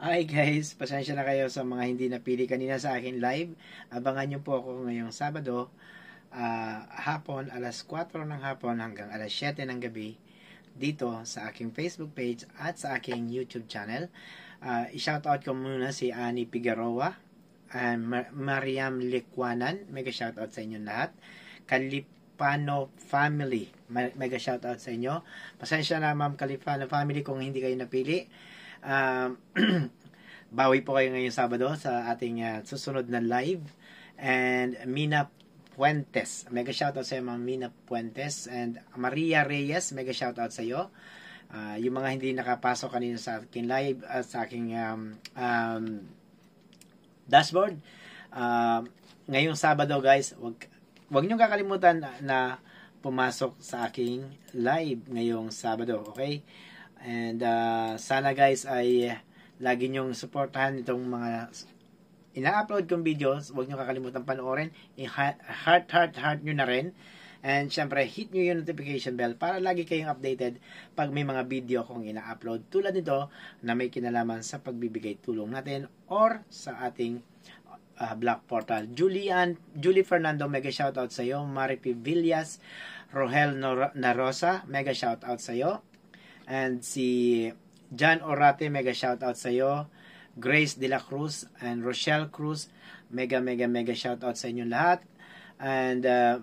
Hi guys, pasensya na kayo sa mga hindi napili kanina sa akin live. Abangan nyo po ako ngayong Sabado, uh, hapon, alas 4 ng hapon hanggang alas 7 ng gabi dito sa aking Facebook page at sa aking YouTube channel. Uh, I-shoutout ko muna si Ani Pigaroa and Mar Mariam Lekwanan. Mega shoutout sa inyo lahat. Kalipano family. Mega shoutout sa inyo. Pasensya na ma'am Kalipano family kung hindi kayo napili. Um, bawi po kayo ngayong Sabado sa ating uh, susunod na live. And Mina Puentes, mega shoutout sa iyo, Ma'am Mina Puentes. And Maria Reyes, mega shoutout sa iyo. Uh, yung mga hindi nakapasok kanina sa akin live, uh, sa aking um, um, dashboard. Uh, ngayong Sabado guys, wag, wag nyo kakalimutan na, na pumasok sa aking live ngayong Sabado, okay? And uh, sana guys ay eh, lagi nyong supportahan itong mga ina-upload kong videos. Huwag nyo kakalimutan panoorin. I-heart, heart, heart nyo na rin. And syempre, hit nyo yung notification bell para lagi kayong updated pag may mga video akong ina-upload tulad nito na may kinalaman sa pagbibigay tulong natin or sa ating uh, Black Portal. Julian, Julie Fernando, mega shoutout sa iyo. Maripi Villas, Rohel Narosa, mega shoutout sa iyo. And si John Orate, mega shoutout iyo. Grace De La Cruz and Rochelle Cruz, mega mega mega shoutout sa inyo lahat. And uh,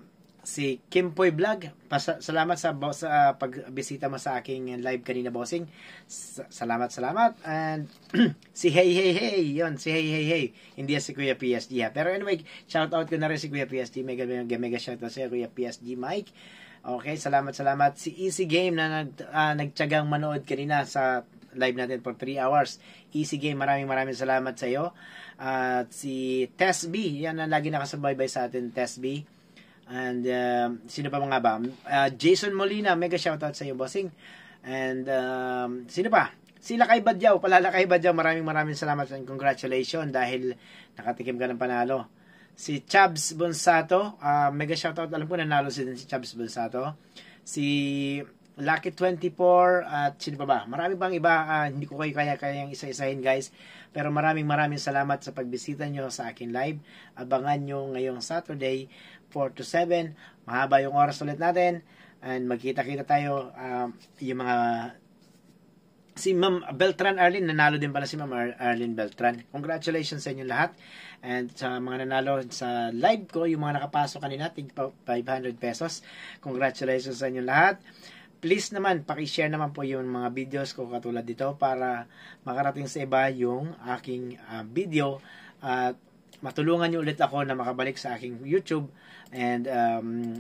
si Kim Poy Vlog, pas- salamat sa, sa uh, pagbisita mo sa aking live kanina, bossing. Sa- salamat, salamat. And si Hey Hey Hey, yon si Hey Hey Hey. Hindi si Kuya PSG ha. Pero anyway, shoutout ko na rin si Kuya PSG. Mega mega mega shoutout sa Kuya PSG Mike. Okay, salamat, salamat. Si Easy Game na nag, uh, nagtyagang manood kanina sa live natin for 3 hours. Easy Game, maraming maraming salamat sa iyo. At uh, si Tess B, yan ang lagi nakasabay-bay sa atin, Tess B. And uh, sino pa mga ba? Uh, Jason Molina, mega shoutout sa iyo, bossing. And um, sino pa? Sila kay Badyaw, palala kay Badyaw, maraming maraming salamat and congratulations dahil nakatikim ka ng panalo si Chabs Bonsato, uh, mega shoutout, alam ko nanalo si din si Chabs Bonsato, si Lucky 24, at sino pa ba? Marami bang iba, uh, hindi ko kayo kaya-kayang isa-isahin guys, pero maraming maraming salamat sa pagbisita nyo sa akin live, abangan nyo ngayong Saturday, 4 to 7, mahaba yung oras ulit natin, and magkita-kita tayo, uh, yung mga si Ma'am Beltran Arlin, nanalo din pala si Ma'am Ar- Arlin Beltran. Congratulations sa inyo lahat. And sa mga nanalo sa live ko, yung mga nakapasok kanina, tig 500 pesos. Congratulations sa inyo lahat. Please naman, pakishare naman po yung mga videos ko katulad dito para makarating sa iba yung aking uh, video at matulungan niyo ulit ako na makabalik sa aking YouTube and um,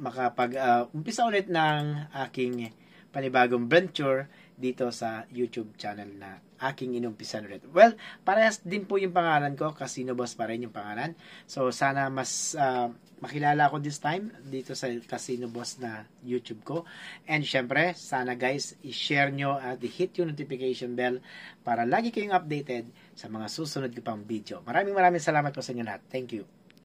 makapag-umpisa ah, uh, ulit ng aking panibagong venture dito sa YouTube channel na aking inumpisan ulit. Well, parehas din po yung pangalan ko, Casino Boss pa rin yung pangalan. So, sana mas uh, makilala ko this time dito sa Casino Boss na YouTube ko. And syempre, sana guys, i-share nyo at i-hit yung notification bell para lagi kayong updated sa mga susunod ko pang video. Maraming maraming salamat po sa inyo lahat. Thank you.